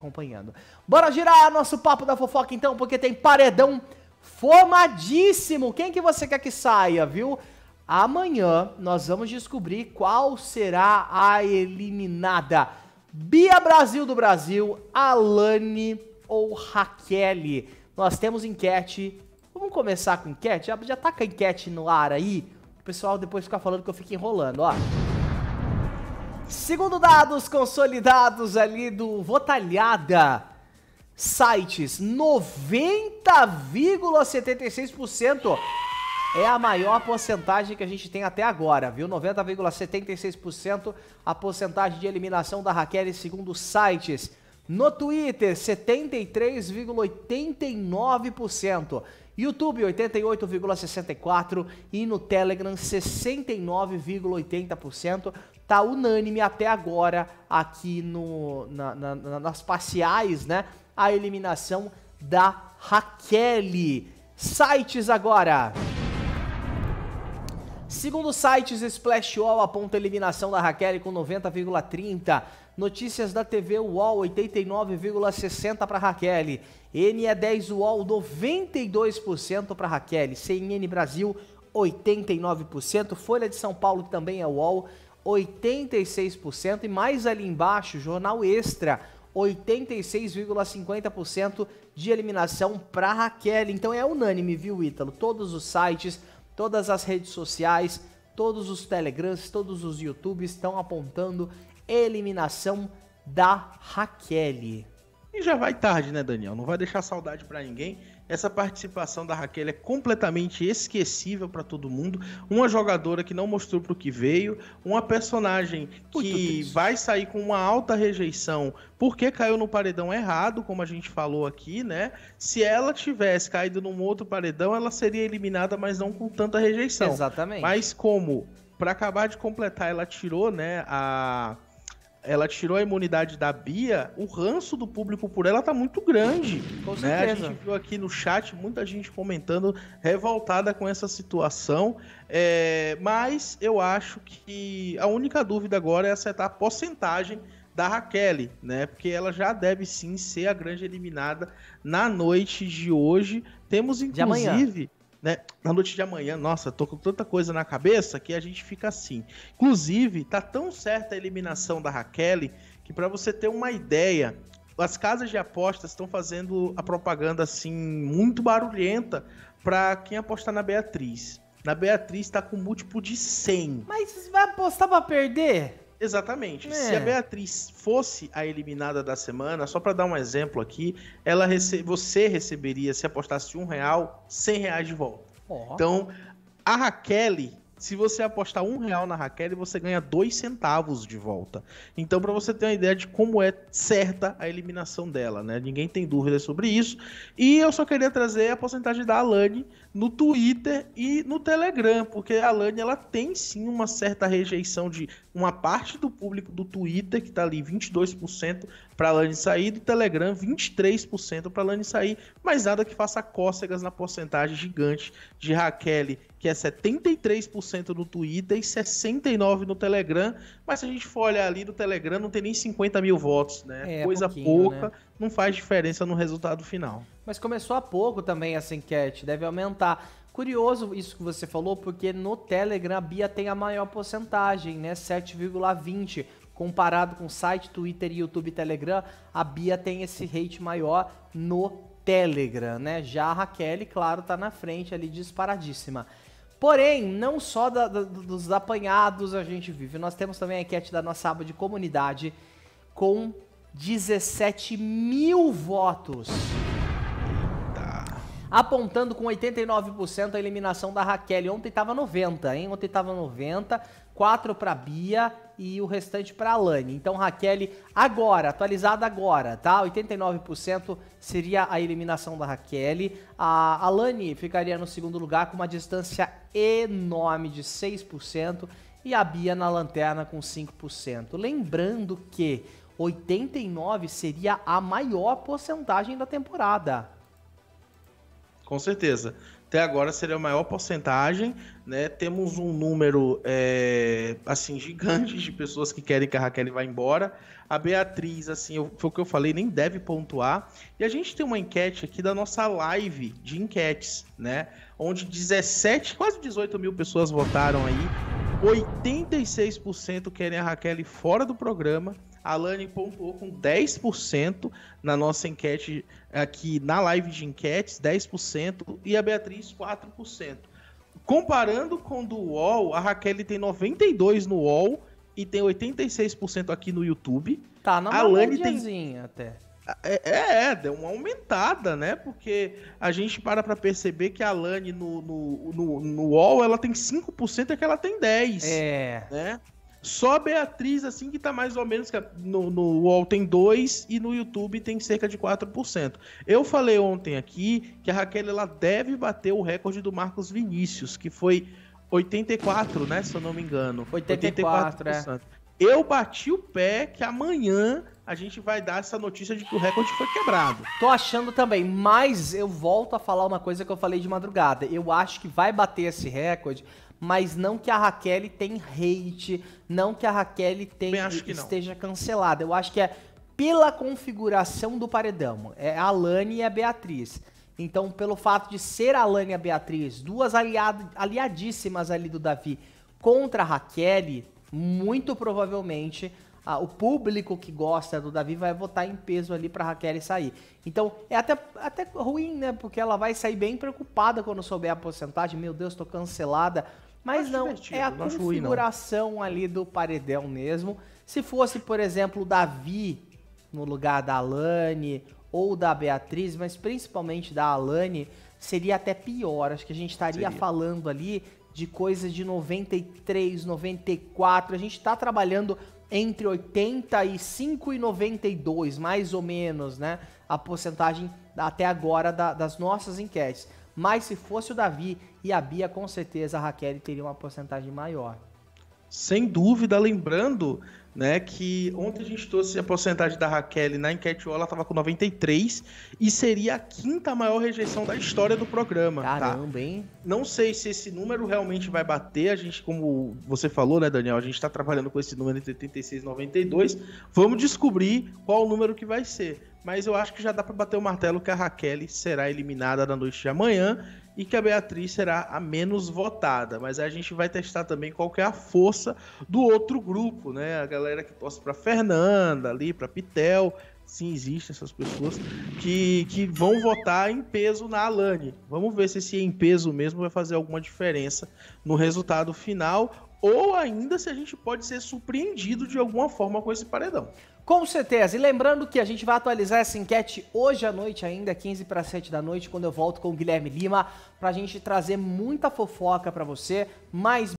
acompanhando. Bora girar nosso papo da fofoca então, porque tem paredão formadíssimo. Quem que você quer que saia, viu? Amanhã nós vamos descobrir qual será a eliminada. Bia Brasil do Brasil, Alane ou Raquel? Nós temos enquete. Vamos começar com enquete? Já, já tá com a enquete no ar aí. O pessoal depois fica falando que eu fico enrolando, ó. Segundo dados consolidados ali do Votalhada, sites, 90,76% é a maior porcentagem que a gente tem até agora, viu? 90,76% a porcentagem de eliminação da Raquel segundo sites. No Twitter, 73,89%. YouTube, 88,64%. E no Telegram, 69,80% tá unânime até agora aqui no, na, na, nas parciais, né? A eliminação da Raquel. Sites agora. Segundo sites, Splash Wall aponta a eliminação da Raquel com 90,30. Notícias da TV UOL, 89,60 para Raquel. NE10 UOL, 92% para Raquel. CNN Brasil, 89%. Folha de São Paulo, que também é UOL, 86% e mais ali embaixo, Jornal Extra, 86,50% de eliminação para Raquel. Então é unânime, viu, Ítalo? Todos os sites, todas as redes sociais, todos os Telegrams, todos os YouTubes estão apontando eliminação da Raquel. E já vai tarde, né, Daniel? Não vai deixar saudade para ninguém. Essa participação da Raquel é completamente esquecível para todo mundo. Uma jogadora que não mostrou pro que veio, uma personagem que vai sair com uma alta rejeição porque caiu no paredão errado, como a gente falou aqui, né? Se ela tivesse caído num outro paredão, ela seria eliminada, mas não com tanta rejeição. Exatamente. Mas como para acabar de completar, ela tirou, né, a ela tirou a imunidade da Bia, o ranço do público por ela tá muito grande. Com né? certeza. A gente viu aqui no chat muita gente comentando revoltada com essa situação. É, mas eu acho que a única dúvida agora é acertar a porcentagem da Raquel, né? Porque ela já deve sim ser a grande eliminada na noite de hoje. Temos inclusive né? Na noite de amanhã, nossa, tô com tanta coisa na cabeça que a gente fica assim. Inclusive, tá tão certa a eliminação da Raquel que para você ter uma ideia, as casas de apostas estão fazendo a propaganda assim muito barulhenta para quem apostar na Beatriz. Na Beatriz tá com múltiplo de 100. Mas vai apostar para perder? Exatamente. É. Se a Beatriz fosse a eliminada da semana, só para dar um exemplo aqui, ela rece você receberia, se apostasse um real, cem reais de volta. Oh. Então, a Raquel se você apostar um real na Raquel, você ganha dois centavos de volta. Então, para você ter uma ideia de como é certa a eliminação dela, né? Ninguém tem dúvida sobre isso. E eu só queria trazer a porcentagem da Alane no Twitter e no Telegram, porque a Alane ela tem sim uma certa rejeição de uma parte do público do Twitter, que está ali 22%, para Lani sair, do Telegram 23% para Lani sair, mas nada que faça cócegas na porcentagem gigante de Raquel, que é 73% no Twitter e 69% no Telegram, mas se a gente for olhar ali do Telegram, não tem nem 50 mil votos, né? É, Coisa pouca, né? não faz diferença no resultado final. Mas começou há pouco também essa enquete, deve aumentar. Curioso isso que você falou, porque no Telegram a Bia tem a maior porcentagem, né? 7,20%. Comparado com site, Twitter, YouTube e Telegram, a Bia tem esse hate maior no Telegram, né? Já a Raquel, claro, tá na frente ali disparadíssima. Porém, não só da, da, dos apanhados a gente vive, nós temos também a enquete da nossa aba de comunidade com 17 mil votos apontando com 89% a eliminação da Raquel. Ontem estava 90, hein? Ontem estava 90, 4 para Bia e o restante para Alane. Então Raquel agora, atualizada agora, tá? 89% seria a eliminação da Raquel. A Alane ficaria no segundo lugar com uma distância enorme de 6% e a Bia na lanterna com 5%. Lembrando que 89 seria a maior porcentagem da temporada com certeza. Até agora seria a maior porcentagem, né? Temos um número é, assim gigante de pessoas que querem que a Raquel vá embora. A Beatriz, assim, eu, foi o que eu falei, nem deve pontuar. E a gente tem uma enquete aqui da nossa live de enquetes, né? Onde 17, quase 18 mil pessoas votaram aí. 86% querem a Raquel fora do programa. A Alane pontuou com 10% na nossa enquete aqui na live de enquetes, 10%, e a Beatriz 4%. Comparando com do UOL, a Raquel tem 92 no UOL e tem 86% aqui no YouTube. Tá na Alane tem até. É, é, é, deu uma aumentada, né? Porque a gente para pra perceber que a Alane no, no, no, no UOL ela tem 5% e que ela tem 10%. É. Né? Só Beatriz, assim, que tá mais ou menos. No, no UOL tem 2 e no YouTube tem cerca de 4%. Eu falei ontem aqui que a Raquel ela deve bater o recorde do Marcos Vinícius, que foi 84, né? Se eu não me engano. 84, 84% é. Eu bati o pé que amanhã a gente vai dar essa notícia de que o recorde foi quebrado. Tô achando também, mas eu volto a falar uma coisa que eu falei de madrugada. Eu acho que vai bater esse recorde, mas não que a Raquel tem hate, não que a Raquel tem, esteja não. cancelada. Eu acho que é pela configuração do paredão. É a Alane e a Beatriz. Então, pelo fato de ser a Alane e a Beatriz, duas aliado, aliadíssimas ali do Davi contra a Raquel, muito provavelmente o público que gosta do Davi vai votar em peso ali para Raquel sair. Então é até, até ruim, né? Porque ela vai sair bem preocupada quando souber a porcentagem. Meu Deus, tô cancelada. Mas não, é a não configuração ruim, ali do paredão mesmo. Se fosse, por exemplo, o Davi no lugar da Alane ou da Beatriz, mas principalmente da Alane, seria até pior. Acho que a gente estaria seria. falando ali de coisas de 93, 94. A gente está trabalhando entre 85 e 92, mais ou menos, né? A porcentagem até agora da, das nossas enquetes. Mas se fosse o Davi e a Bia, com certeza a Raquel teria uma porcentagem maior. Sem dúvida, lembrando né, que ontem a gente trouxe a porcentagem da Raquel na enquete, ela estava com 93 e seria a quinta maior rejeição da história do programa. Tá? Caramba, tá? hein? Não sei se esse número realmente vai bater. A gente, como você falou, né, Daniel, a gente está trabalhando com esse número entre 86 e 92. Vamos descobrir qual o número que vai ser. Mas eu acho que já dá para bater o martelo que a Raquel será eliminada na noite de amanhã e que a Beatriz será a menos votada. Mas a gente vai testar também qual é a força do outro grupo, né? A galera que torce para Fernanda ali, para Pitel, sim existem essas pessoas que, que vão votar em peso na Alane. Vamos ver se esse em peso mesmo vai fazer alguma diferença no resultado final ou ainda se a gente pode ser surpreendido de alguma forma com esse paredão. Com certeza. E lembrando que a gente vai atualizar essa enquete hoje à noite ainda, 15 para 7 da noite, quando eu volto com o Guilherme Lima, para a gente trazer muita fofoca para você, mais